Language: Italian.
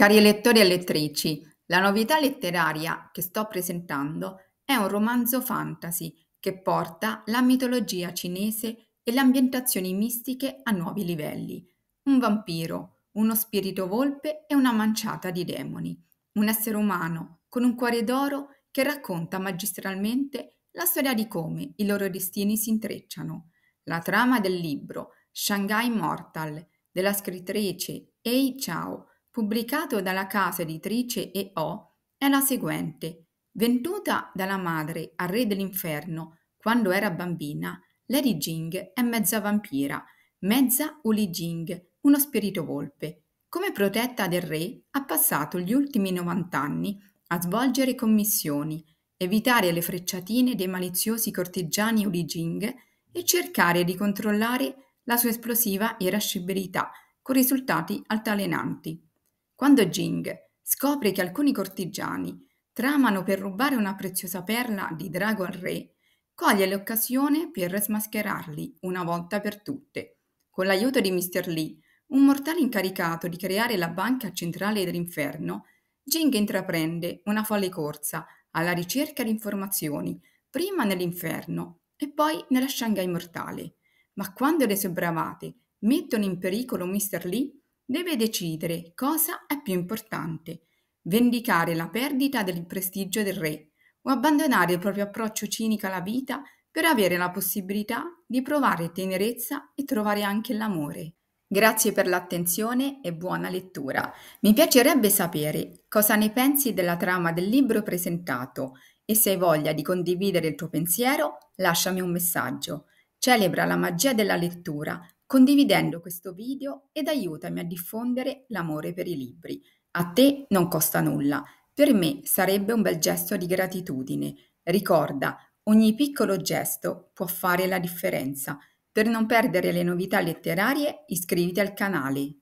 Cari lettori e lettrici, la novità letteraria che sto presentando è un romanzo fantasy che porta la mitologia cinese e le ambientazioni mistiche a nuovi livelli. Un vampiro, uno spirito volpe e una manciata di demoni. Un essere umano con un cuore d'oro che racconta magistralmente la storia di come i loro destini si intrecciano. La trama del libro Shanghai Mortal della scrittrice Ei Chao pubblicato dalla casa editrice E.O., è la seguente. Venduta dalla madre al re dell'inferno quando era bambina, Lady Jing è mezza vampira, mezza Uli Jing, uno spirito volpe. Come protetta del re, ha passato gli ultimi 90 anni a svolgere commissioni, evitare le frecciatine dei maliziosi corteggiani Uli Jing e cercare di controllare la sua esplosiva irascibilità con risultati altalenanti. Quando Jing scopre che alcuni cortigiani tramano per rubare una preziosa perla di drago al re, coglie l'occasione per smascherarli una volta per tutte. Con l'aiuto di Mr. Lee, un mortale incaricato di creare la banca centrale dell'inferno, Jing intraprende una folle corsa alla ricerca di informazioni, prima nell'inferno e poi nella Shanghai mortale. Ma quando le sue bravate mettono in pericolo Mr. Lee, deve decidere cosa è più importante, vendicare la perdita del prestigio del re o abbandonare il proprio approccio cinico alla vita per avere la possibilità di provare tenerezza e trovare anche l'amore. Grazie per l'attenzione e buona lettura. Mi piacerebbe sapere cosa ne pensi della trama del libro presentato e se hai voglia di condividere il tuo pensiero, lasciami un messaggio. Celebra la magia della lettura condividendo questo video ed aiutami a diffondere l'amore per i libri. A te non costa nulla, per me sarebbe un bel gesto di gratitudine. Ricorda, ogni piccolo gesto può fare la differenza. Per non perdere le novità letterarie iscriviti al canale.